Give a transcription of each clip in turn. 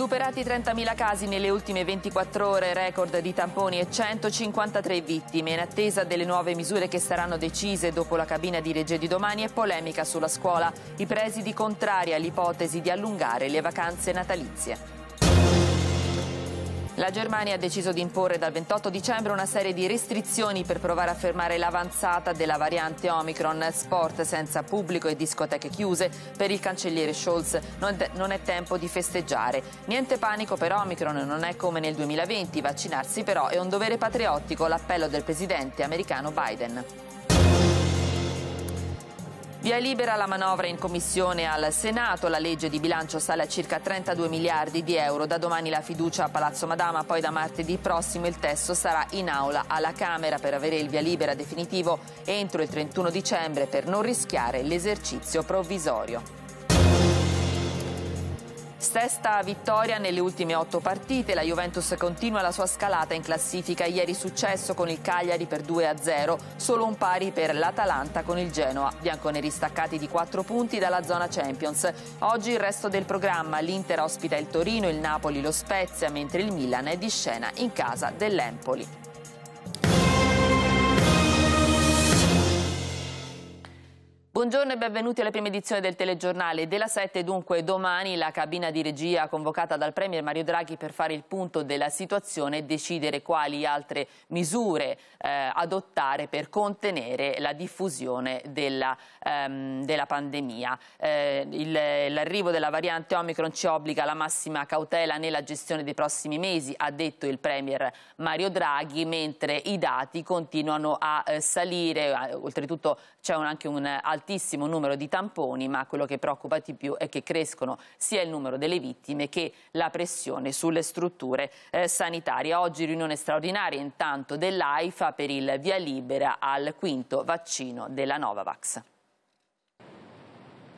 Superati 30.000 casi nelle ultime 24 ore, record di tamponi e 153 vittime. In attesa delle nuove misure che saranno decise dopo la cabina di Reggio di domani e polemica sulla scuola. I presidi contrari all'ipotesi di allungare le vacanze natalizie. La Germania ha deciso di imporre dal 28 dicembre una serie di restrizioni per provare a fermare l'avanzata della variante Omicron, sport senza pubblico e discoteche chiuse. Per il cancelliere Scholz non è tempo di festeggiare. Niente panico per Omicron, non è come nel 2020, vaccinarsi però è un dovere patriottico, l'appello del presidente americano Biden. Via libera la manovra in commissione al Senato, la legge di bilancio sale a circa 32 miliardi di euro, da domani la fiducia a Palazzo Madama, poi da martedì prossimo il testo sarà in aula alla Camera per avere il via libera definitivo entro il 31 dicembre per non rischiare l'esercizio provvisorio. Sesta vittoria nelle ultime otto partite, la Juventus continua la sua scalata in classifica. Ieri successo con il Cagliari per 2-0, solo un pari per l'Atalanta con il Genoa. Bianconeri staccati di 4 punti dalla zona Champions. Oggi il resto del programma, l'Inter ospita il Torino, il Napoli lo Spezia, mentre il Milan è di scena in casa dell'Empoli. Buongiorno e benvenuti alla prima edizione del telegiornale della 7. Dunque domani la cabina di regia convocata dal Premier Mario Draghi per fare il punto della situazione e decidere quali altre misure eh, adottare per contenere la diffusione della, ehm, della pandemia. Eh, l'arrivo della variante Omicron ci obbliga alla massima cautela nella gestione dei prossimi mesi, ha detto il Premier Mario Draghi, mentre i dati continuano a eh, salire, eh, oltretutto c'è anche un altissimo altissimo numero di tamponi, ma quello che preoccupa di più è che crescono sia il numero delle vittime che la pressione sulle strutture eh, sanitarie. Oggi riunione straordinaria intanto dell'AIFA per il via libera al quinto vaccino della Novavax.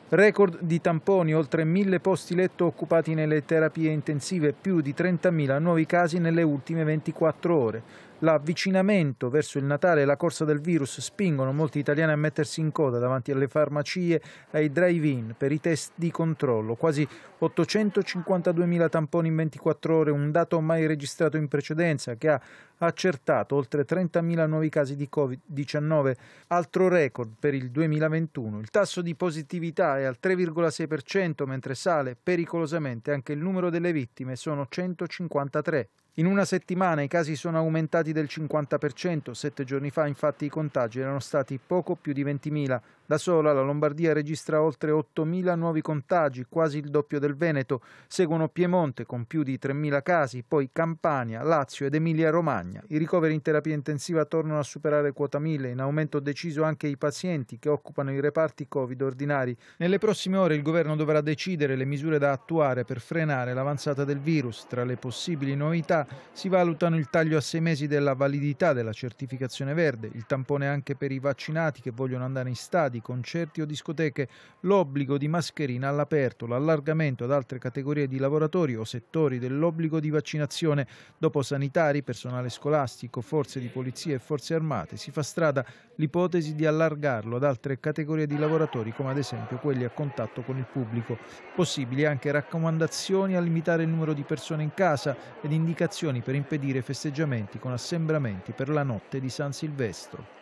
Record di tamponi, oltre mille posti letto occupati nelle terapie intensive, più di 30.000 nuovi casi nelle ultime 24 ore l'avvicinamento verso il Natale e la corsa del virus spingono molti italiani a mettersi in coda davanti alle farmacie, ai drive-in per i test di controllo. Quasi 852.000 tamponi in 24 ore, un dato mai registrato in precedenza che ha accertato oltre 30.000 nuovi casi di Covid-19, altro record per il 2021. Il tasso di positività è al 3,6%, mentre sale pericolosamente anche il numero delle vittime, sono 153. In una settimana i casi sono aumentati del 50%, sette giorni fa infatti i contagi erano stati poco più di 20.000. Da sola la Lombardia registra oltre 8.000 nuovi contagi, quasi il doppio del Veneto. Seguono Piemonte con più di 3.000 casi, poi Campania, Lazio ed Emilia-Romagna. I ricoveri in terapia intensiva tornano a superare quota 1.000, in aumento deciso anche i pazienti che occupano i reparti Covid ordinari. Nelle prossime ore il governo dovrà decidere le misure da attuare per frenare l'avanzata del virus. Tra le possibili novità si valutano il taglio a sei mesi della validità della certificazione verde, il tampone anche per i vaccinati che vogliono andare in stadi, concerti o discoteche, l'obbligo di mascherina all'aperto, l'allargamento ad altre categorie di lavoratori o settori dell'obbligo di vaccinazione. Dopo sanitari, personale scolastico, forze di polizia e forze armate si fa strada l'ipotesi di allargarlo ad altre categorie di lavoratori come ad esempio quelli a contatto con il pubblico. Possibili anche raccomandazioni a limitare il numero di persone in casa ed indicazioni per impedire festeggiamenti con assembramenti per la notte di San Silvestro.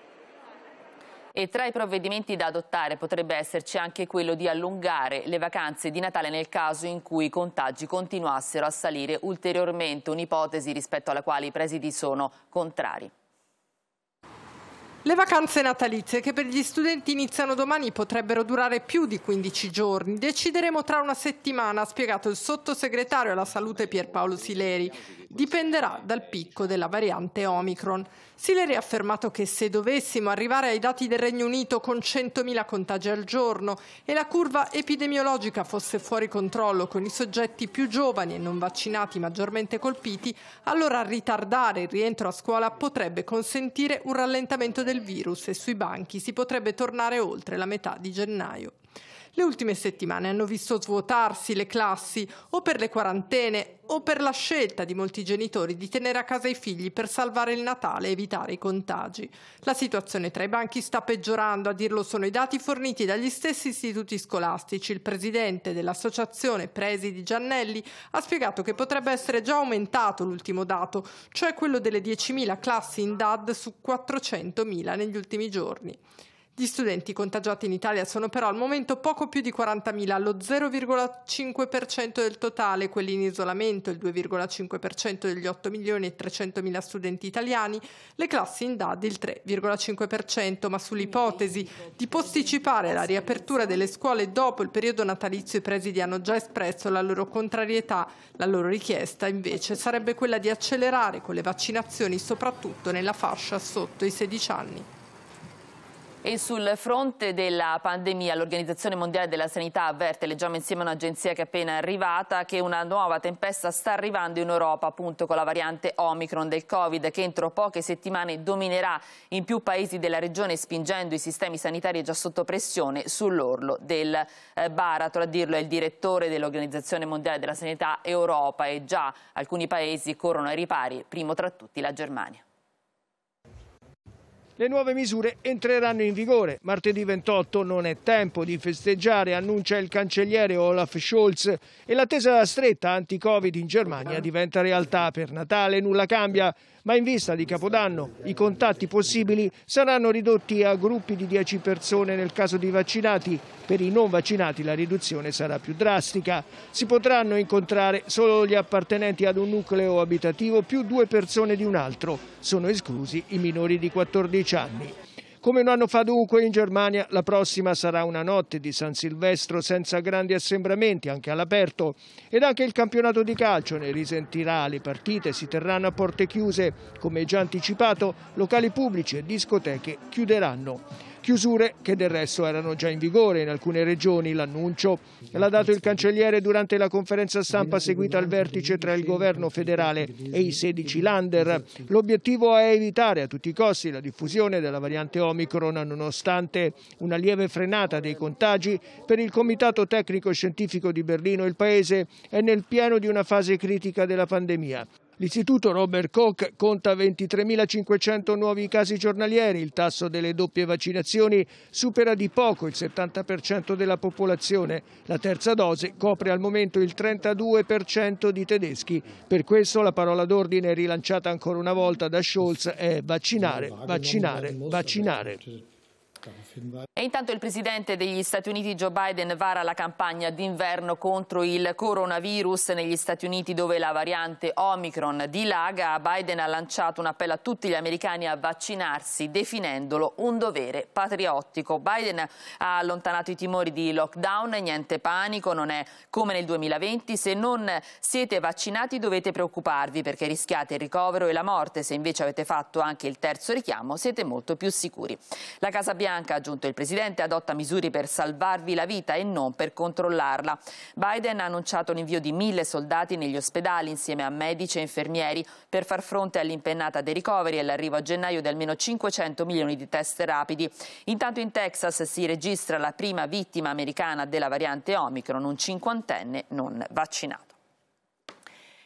E tra i provvedimenti da adottare potrebbe esserci anche quello di allungare le vacanze di Natale nel caso in cui i contagi continuassero a salire ulteriormente, un'ipotesi rispetto alla quale i presidi sono contrari. Le vacanze natalizie che per gli studenti iniziano domani potrebbero durare più di 15 giorni. Decideremo tra una settimana, ha spiegato il sottosegretario alla salute Pierpaolo Sileri dipenderà dal picco della variante Omicron. Sileri ha affermato che se dovessimo arrivare ai dati del Regno Unito con 100.000 contagi al giorno e la curva epidemiologica fosse fuori controllo con i soggetti più giovani e non vaccinati maggiormente colpiti, allora ritardare il rientro a scuola potrebbe consentire un rallentamento del virus e sui banchi si potrebbe tornare oltre la metà di gennaio. Le ultime settimane hanno visto svuotarsi le classi o per le quarantene o per la scelta di molti genitori di tenere a casa i figli per salvare il Natale e evitare i contagi. La situazione tra i banchi sta peggiorando, a dirlo sono i dati forniti dagli stessi istituti scolastici. Il presidente dell'associazione Presidi Giannelli ha spiegato che potrebbe essere già aumentato l'ultimo dato, cioè quello delle 10.000 classi in DAD su 400.000 negli ultimi giorni. Gli studenti contagiati in Italia sono però al momento poco più di 40.000, allo 0,5% del totale, quelli in isolamento, il 2,5% degli 8 milioni e 300 mila studenti italiani, le classi in DAD il 3,5%, ma sull'ipotesi di posticipare la riapertura delle scuole dopo il periodo natalizio i presidi hanno già espresso la loro contrarietà, la loro richiesta invece sarebbe quella di accelerare con le vaccinazioni soprattutto nella fascia sotto i 16 anni. E sul fronte della pandemia, l'Organizzazione Mondiale della Sanità avverte, leggiamo insieme a un'agenzia che è appena arrivata, che una nuova tempesta sta arrivando in Europa, appunto con la variante Omicron del Covid, che entro poche settimane dominerà in più paesi della regione, spingendo i sistemi sanitari già sotto pressione sull'orlo del eh, baratro. A dirlo è il direttore dell'Organizzazione Mondiale della Sanità Europa e già alcuni paesi corrono ai ripari, primo tra tutti la Germania. Le nuove misure entreranno in vigore. Martedì 28 non è tempo di festeggiare, annuncia il cancelliere Olaf Scholz e l'attesa stretta anti-Covid in Germania diventa realtà. Per Natale nulla cambia ma in vista di Capodanno i contatti possibili saranno ridotti a gruppi di 10 persone nel caso di vaccinati, per i non vaccinati la riduzione sarà più drastica. Si potranno incontrare solo gli appartenenti ad un nucleo abitativo più due persone di un altro, sono esclusi i minori di 14 anni. Come un anno fa dunque in Germania la prossima sarà una notte di San Silvestro senza grandi assembramenti anche all'aperto ed anche il campionato di calcio ne risentirà, le partite si terranno a porte chiuse, come già anticipato locali pubblici e discoteche chiuderanno chiusure che del resto erano già in vigore in alcune regioni. L'annuncio l'ha dato il cancelliere durante la conferenza stampa seguita al vertice tra il governo federale e i 16 lander. L'obiettivo è evitare a tutti i costi la diffusione della variante Omicron nonostante una lieve frenata dei contagi. Per il Comitato Tecnico Scientifico di Berlino il Paese è nel pieno di una fase critica della pandemia. L'Istituto Robert Koch conta 23.500 nuovi casi giornalieri, il tasso delle doppie vaccinazioni supera di poco il 70% della popolazione, la terza dose copre al momento il 32% di tedeschi, per questo la parola d'ordine rilanciata ancora una volta da Scholz è vaccinare, vaccinare, vaccinare. E intanto il presidente degli Stati Uniti Joe Biden vara la campagna d'inverno contro il coronavirus negli Stati Uniti dove la variante Omicron dilaga. Biden ha lanciato un appello a tutti gli americani a vaccinarsi definendolo un dovere patriottico. Biden ha allontanato i timori di lockdown, niente panico, non è come nel 2020. Se non siete vaccinati dovete preoccuparvi perché rischiate il ricovero e la morte. Se invece avete fatto anche il terzo richiamo siete molto più sicuri. La Casa Bianca bianca, ha aggiunto il Presidente, adotta misure per salvarvi la vita e non per controllarla. Biden ha annunciato l'invio di mille soldati negli ospedali insieme a medici e infermieri per far fronte all'impennata dei ricoveri e all'arrivo a gennaio di almeno 500 milioni di test rapidi. Intanto in Texas si registra la prima vittima americana della variante Omicron, un cinquantenne non vaccinato.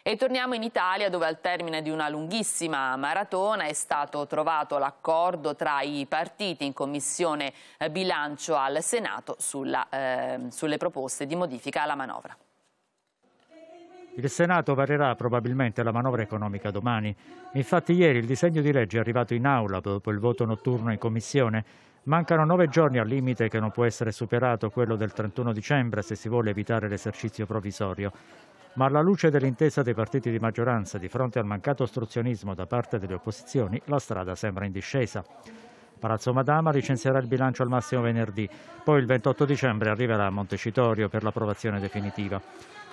E torniamo in Italia dove al termine di una lunghissima maratona è stato trovato l'accordo tra i partiti in commissione eh, bilancio al Senato sulla, eh, sulle proposte di modifica alla manovra. Il Senato varerà probabilmente la manovra economica domani. Infatti ieri il disegno di legge è arrivato in aula dopo il voto notturno in commissione. Mancano nove giorni al limite che non può essere superato quello del 31 dicembre se si vuole evitare l'esercizio provvisorio ma alla luce dell'intesa dei partiti di maggioranza di fronte al mancato ostruzionismo da parte delle opposizioni, la strada sembra in discesa. Palazzo Madama licenzierà il bilancio al massimo venerdì, poi il 28 dicembre arriverà a Montecitorio per l'approvazione definitiva.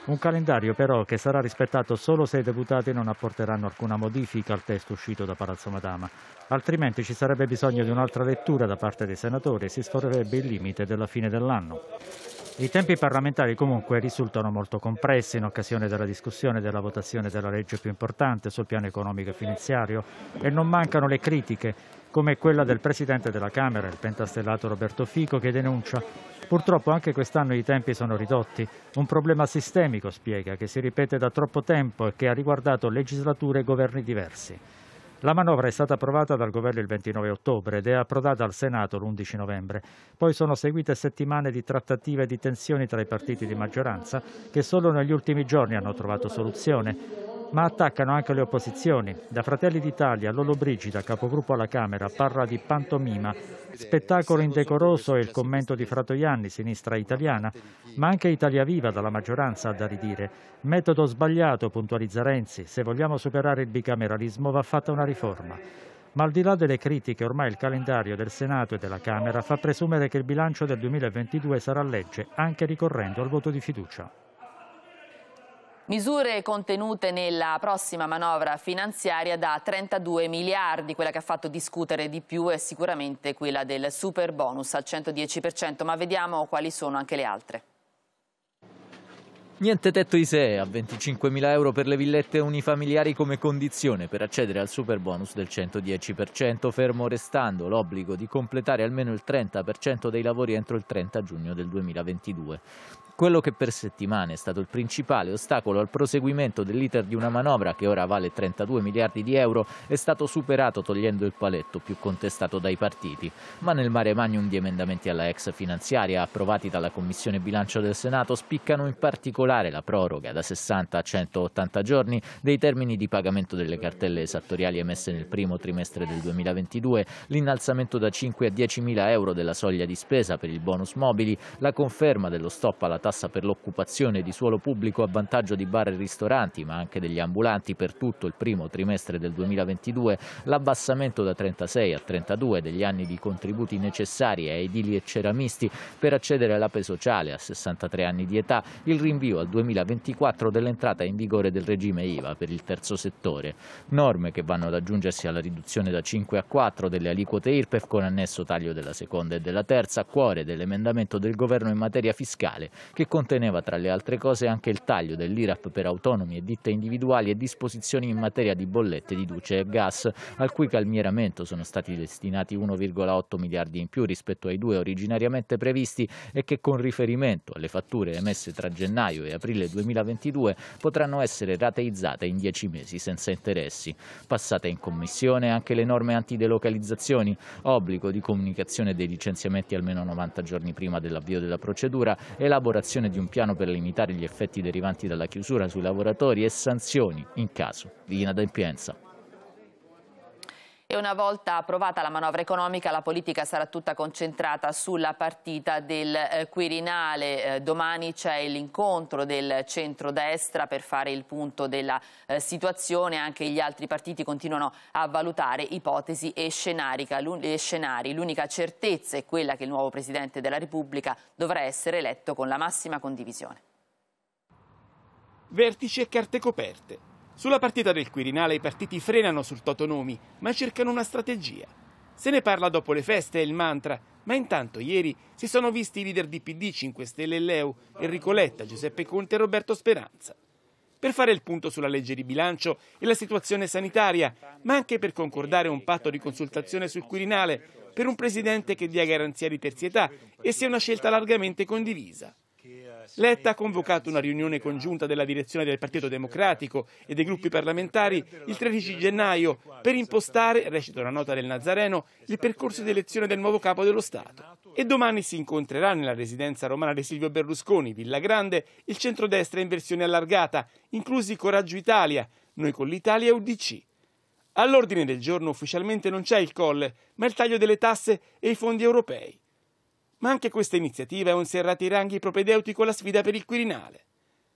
Un calendario però che sarà rispettato solo se i deputati non apporteranno alcuna modifica al testo uscito da Palazzo Madama, altrimenti ci sarebbe bisogno di un'altra lettura da parte dei senatori e si sforerebbe il limite della fine dell'anno. I tempi parlamentari comunque risultano molto compressi in occasione della discussione e della votazione della legge più importante sul piano economico e finanziario e non mancano le critiche, come quella del Presidente della Camera, il pentastellato Roberto Fico, che denuncia Purtroppo anche quest'anno i tempi sono ridotti, un problema sistemico, spiega, che si ripete da troppo tempo e che ha riguardato legislature e governi diversi. La manovra è stata approvata dal governo il 29 ottobre ed è approdata al Senato l'11 novembre. Poi sono seguite settimane di trattative e di tensioni tra i partiti di maggioranza che solo negli ultimi giorni hanno trovato soluzione ma attaccano anche le opposizioni. Da Fratelli d'Italia, Lolo Brigida, capogruppo alla Camera, parla di pantomima, spettacolo indecoroso è il commento di Fratoianni, sinistra italiana, ma anche Italia Viva dalla maggioranza ha da ridire. Metodo sbagliato, puntualizza Renzi, se vogliamo superare il bicameralismo va fatta una riforma. Ma al di là delle critiche, ormai il calendario del Senato e della Camera fa presumere che il bilancio del 2022 sarà legge, anche ricorrendo al voto di fiducia. Misure contenute nella prossima manovra finanziaria da 32 miliardi, quella che ha fatto discutere di più è sicuramente quella del super bonus al 110%, ma vediamo quali sono anche le altre. Niente tetto ISEE a 25.000 euro per le villette unifamiliari come condizione per accedere al super bonus del 110%, fermo restando l'obbligo di completare almeno il 30% dei lavori entro il 30 giugno del 2022. Quello che per settimane è stato il principale ostacolo al proseguimento dell'iter di una manovra che ora vale 32 miliardi di euro è stato superato togliendo il paletto più contestato dai partiti. Ma nel mare magnum di emendamenti alla ex finanziaria approvati dalla Commissione Bilancio del Senato spiccano in particolare particolare la proroga da 60 a 180 giorni dei termini di pagamento delle cartelle esattoriali emesse nel primo trimestre del 2022, l'innalzamento da 5 a 10 mila euro della soglia di spesa per il bonus mobili, la conferma dello stop alla tassa per l'occupazione di suolo pubblico a vantaggio di bar e ristoranti, ma anche degli ambulanti per tutto il primo trimestre del 2022, l'abbassamento da 36 a 32 degli anni di contributi necessari a edili e ceramisti per accedere all'ape sociale a 63 anni di età, il rinvio al 2024 dell'entrata in vigore del regime IVA per il terzo settore, norme che vanno ad aggiungersi alla riduzione da 5 a 4 delle aliquote IRPEF con annesso taglio della seconda e della terza, cuore dell'emendamento del governo in materia fiscale che conteneva tra le altre cose anche il taglio dell'IRAP per autonomi e ditte individuali e disposizioni in materia di bollette di luce e gas, al cui calmieramento sono stati destinati 1,8 miliardi in più rispetto ai due originariamente previsti e che con riferimento alle fatture emesse tra gennaio gennaio e aprile 2022 potranno essere rateizzate in 10 mesi senza interessi. Passate in commissione anche le norme antidelocalizzazioni, obbligo di comunicazione dei licenziamenti almeno 90 giorni prima dell'avvio della procedura, elaborazione di un piano per limitare gli effetti derivanti dalla chiusura sui lavoratori e sanzioni in caso di inadempienza e una volta approvata la manovra economica la politica sarà tutta concentrata sulla partita del eh, Quirinale. Eh, domani c'è l'incontro del centrodestra per fare il punto della eh, situazione, anche gli altri partiti continuano a valutare ipotesi e scenari. L'unica certezza è quella che il nuovo Presidente della Repubblica dovrà essere eletto con la massima condivisione. Vertice e carte coperte. Sulla partita del Quirinale i partiti frenano sul Totonomi, ma cercano una strategia. Se ne parla dopo le feste e il mantra, ma intanto ieri si sono visti i leader di PD, 5 Stelle e Leu, Enrico Letta, Giuseppe Conte e Roberto Speranza. Per fare il punto sulla legge di bilancio e la situazione sanitaria, ma anche per concordare un patto di consultazione sul Quirinale per un presidente che dia garanzia di terzietà e sia una scelta largamente condivisa. Letta ha convocato una riunione congiunta della direzione del Partito Democratico e dei gruppi parlamentari il 13 gennaio per impostare, recita una nota del Nazareno, il percorso di elezione del nuovo capo dello Stato. E domani si incontrerà nella residenza romana di Silvio Berlusconi, Villa Grande, il centrodestra in versione allargata, inclusi Coraggio Italia, noi con l'Italia e UDC. All'ordine del giorno ufficialmente non c'è il colle, ma il taglio delle tasse e i fondi europei. Ma anche questa iniziativa è un serrato i ranghi propedeutico alla sfida per il Quirinale.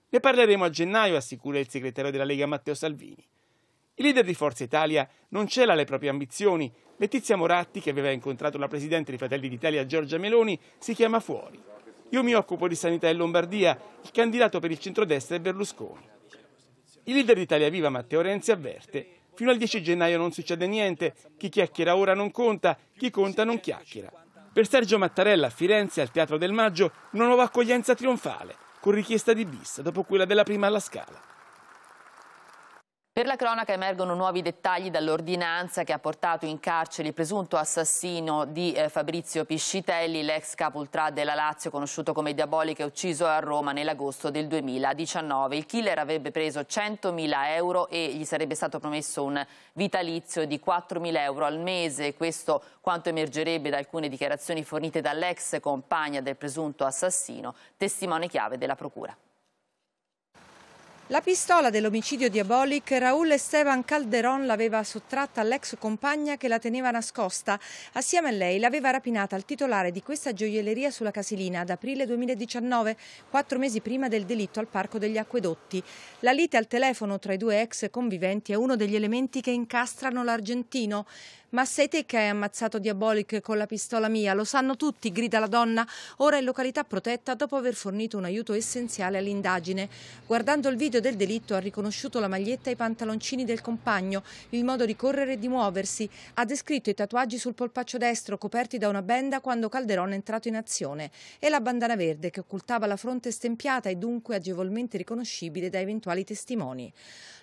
Ne parleremo a gennaio, assicura il segretario della Lega Matteo Salvini. Il leader di Forza Italia non cela le proprie ambizioni. Letizia Moratti, che aveva incontrato la presidente dei Fratelli d'Italia Giorgia Meloni, si chiama fuori. Io mi occupo di sanità in Lombardia, il candidato per il centrodestra è Berlusconi. Il leader di Italia Viva Matteo Renzi avverte Fino al 10 gennaio non succede niente, chi chiacchiera ora non conta, chi conta non chiacchiera. Per Sergio Mattarella a Firenze al Teatro del Maggio una nuova accoglienza trionfale, con richiesta di bis dopo quella della prima alla Scala. Per la cronaca emergono nuovi dettagli dall'ordinanza che ha portato in carcere il presunto assassino di eh, Fabrizio Piscitelli, l'ex capo capultrà della Lazio conosciuto come Diabolica ucciso a Roma nell'agosto del 2019. Il killer avrebbe preso 100.000 euro e gli sarebbe stato promesso un vitalizio di 4.000 euro al mese. Questo quanto emergerebbe da alcune dichiarazioni fornite dall'ex compagna del presunto assassino, testimone chiave della procura. La pistola dell'omicidio diabolico Abolic Raul Esteban Calderon l'aveva sottratta all'ex compagna che la teneva nascosta. Assieme a lei l'aveva rapinata il titolare di questa gioielleria sulla Casilina ad aprile 2019, quattro mesi prima del delitto al Parco degli Acquedotti. La lite al telefono tra i due ex conviventi è uno degli elementi che incastrano l'argentino. Ma sei te che hai ammazzato Diabolic con la pistola mia, lo sanno tutti, grida la donna, ora in località protetta dopo aver fornito un aiuto essenziale all'indagine. Guardando il video del delitto ha riconosciuto la maglietta e i pantaloncini del compagno, il modo di correre e di muoversi. Ha descritto i tatuaggi sul polpaccio destro coperti da una benda quando Calderone è entrato in azione e la bandana verde che occultava la fronte stempiata e dunque agevolmente riconoscibile da eventuali testimoni.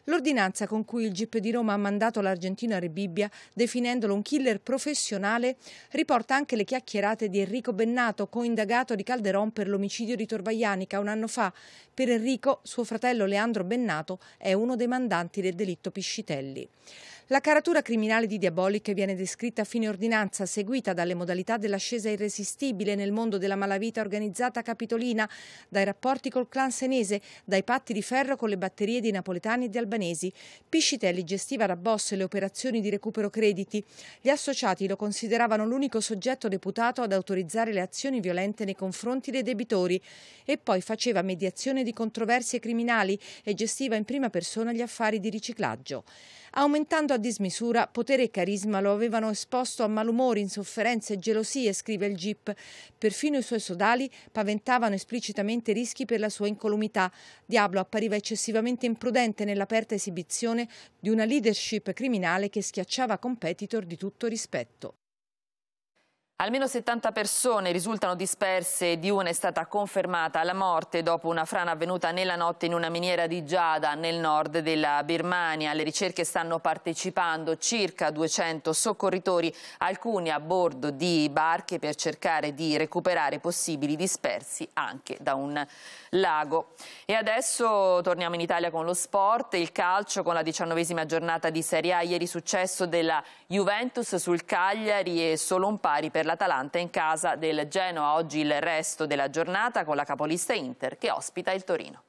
L'ordinanza con cui il GIP di Roma ha mandato l'argentino a Rebibbia, definendolo un killer professionale, riporta anche le chiacchierate di Enrico Bennato, coindagato di Calderon per l'omicidio di Torvaianica un anno fa. Per Enrico, suo fratello Leandro Bennato è uno dei mandanti del delitto Piscitelli. La caratura criminale di Diabolic viene descritta a fine ordinanza, seguita dalle modalità dell'ascesa irresistibile nel mondo della malavita organizzata capitolina, dai rapporti col clan senese, dai patti di ferro con le batterie di napoletani e di albanesi. Piscitelli gestiva da boss le operazioni di recupero crediti. Gli associati lo consideravano l'unico soggetto deputato ad autorizzare le azioni violente nei confronti dei debitori e poi faceva mediazione di controversie criminali e gestiva in prima persona gli affari di riciclaggio aumentando a dismisura potere e carisma lo avevano esposto a malumori, insofferenze e gelosie, scrive il GIP. Perfino i suoi sodali paventavano esplicitamente rischi per la sua incolumità. Diablo appariva eccessivamente imprudente nell'aperta esibizione di una leadership criminale che schiacciava competitor di tutto rispetto. Almeno 70 persone risultano disperse e di una è stata confermata la morte dopo una frana avvenuta nella notte in una miniera di Giada nel nord della Birmania. Alle ricerche stanno partecipando circa 200 soccorritori, alcuni a bordo di barche per cercare di recuperare possibili dispersi anche da un lago. E adesso torniamo in Italia con lo sport, il calcio con la diciannovesima giornata di Serie A. Ieri successo della Juventus sul Cagliari e solo un pari per per l'Atalanta in casa del Genoa. Oggi il resto della giornata con la capolista Inter che ospita il Torino.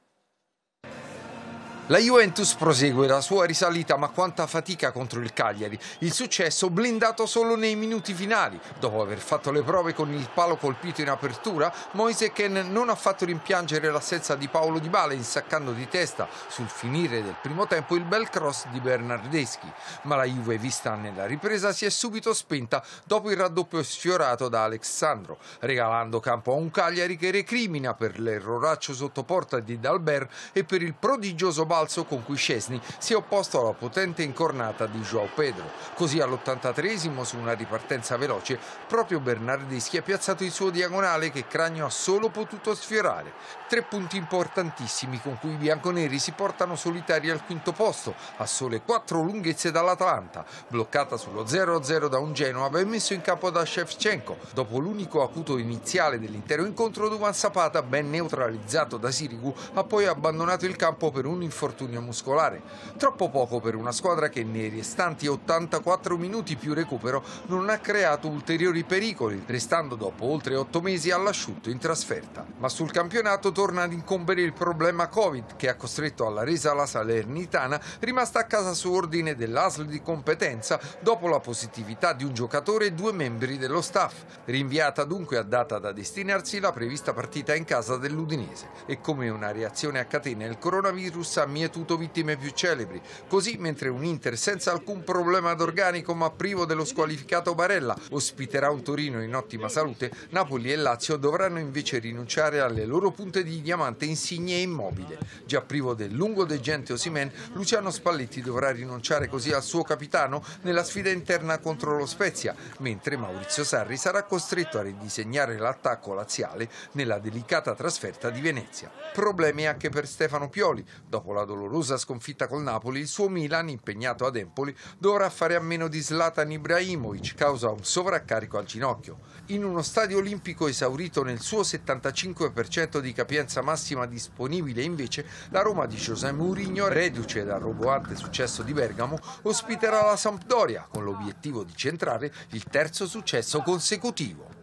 La Juventus prosegue la sua risalita ma quanta fatica contro il Cagliari. Il successo blindato solo nei minuti finali. Dopo aver fatto le prove con il palo colpito in apertura, Moiseken non ha fatto rimpiangere l'assenza di Paolo Di Bale insaccando di testa sul finire del primo tempo il bel cross di Bernardeschi. Ma la Juve vista nella ripresa si è subito spenta dopo il raddoppio sfiorato da Alessandro, regalando campo a un Cagliari che recrimina per l'erroraccio sotto porta di Dalbert e per il prodigioso ballo rimbalzo con cui Scesni si è opposto alla potente incornata di Joao Pedro. Così all83 su una ripartenza veloce proprio Bernardeschi ha piazzato il suo diagonale che Cragno ha solo potuto sfiorare. Tre punti importantissimi con cui i bianconeri si portano solitari al quinto posto a sole quattro lunghezze dall'Atalanta, bloccata sullo 0-0 da un Genoa ben messo in capo da Shevchenko dopo l'unico acuto iniziale dell'intero incontro Duvan Zapata ben neutralizzato da Sirigu ha poi abbandonato il campo per un infortunio infortunio muscolare. Troppo poco per una squadra che nei restanti 84 minuti più recupero non ha creato ulteriori pericoli, restando dopo oltre 8 mesi all'asciutto in trasferta. Ma sul campionato torna ad incombere il problema Covid che ha costretto alla resa la Salernitana rimasta a casa su ordine dell'ASL di competenza dopo la positività di un giocatore e due membri dello staff. Rinviata dunque a data da destinarsi la prevista partita in casa dell'Udinese e come una reazione a catena il coronavirus ha mietuto vittime più celebri. Così, mentre un Inter senza alcun problema d'organico ma privo dello squalificato Barella ospiterà un Torino in ottima salute, Napoli e Lazio dovranno invece rinunciare alle loro punte di diamante insigne e immobile. Già privo del lungo degente Osimen, Luciano Spalletti dovrà rinunciare così al suo capitano nella sfida interna contro lo Spezia, mentre Maurizio Sarri sarà costretto a ridisegnare l'attacco laziale nella delicata trasferta di Venezia. Problemi anche per Stefano Pioli, dopo la dolorosa sconfitta col Napoli, il suo Milan, impegnato ad Empoli, dovrà fare a meno di Zlatan Ibrahimovic, causa un sovraccarico al ginocchio. In uno stadio olimpico esaurito nel suo 75% di capienza massima disponibile, invece, la Roma di José Mourinho, reduce dal roboante successo di Bergamo, ospiterà la Sampdoria con l'obiettivo di centrare il terzo successo consecutivo.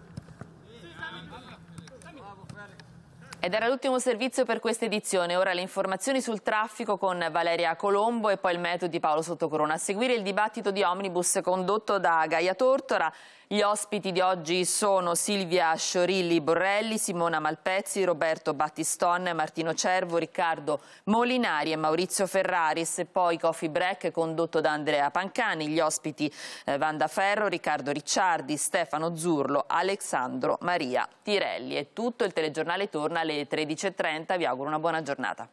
Ed era l'ultimo servizio per questa edizione. Ora le informazioni sul traffico con Valeria Colombo e poi il metodo di Paolo Sottocorona. A seguire il dibattito di Omnibus condotto da Gaia Tortora. Gli ospiti di oggi sono Silvia Sciorilli Borrelli, Simona Malpezzi, Roberto Battiston, Martino Cervo, Riccardo Molinari e Maurizio Ferraris poi Coffee Break condotto da Andrea Pancani, gli ospiti Vanda eh, Ferro, Riccardo Ricciardi, Stefano Zurlo, Alessandro Maria Tirelli. È tutto, il telegiornale torna alle 13.30, vi auguro una buona giornata.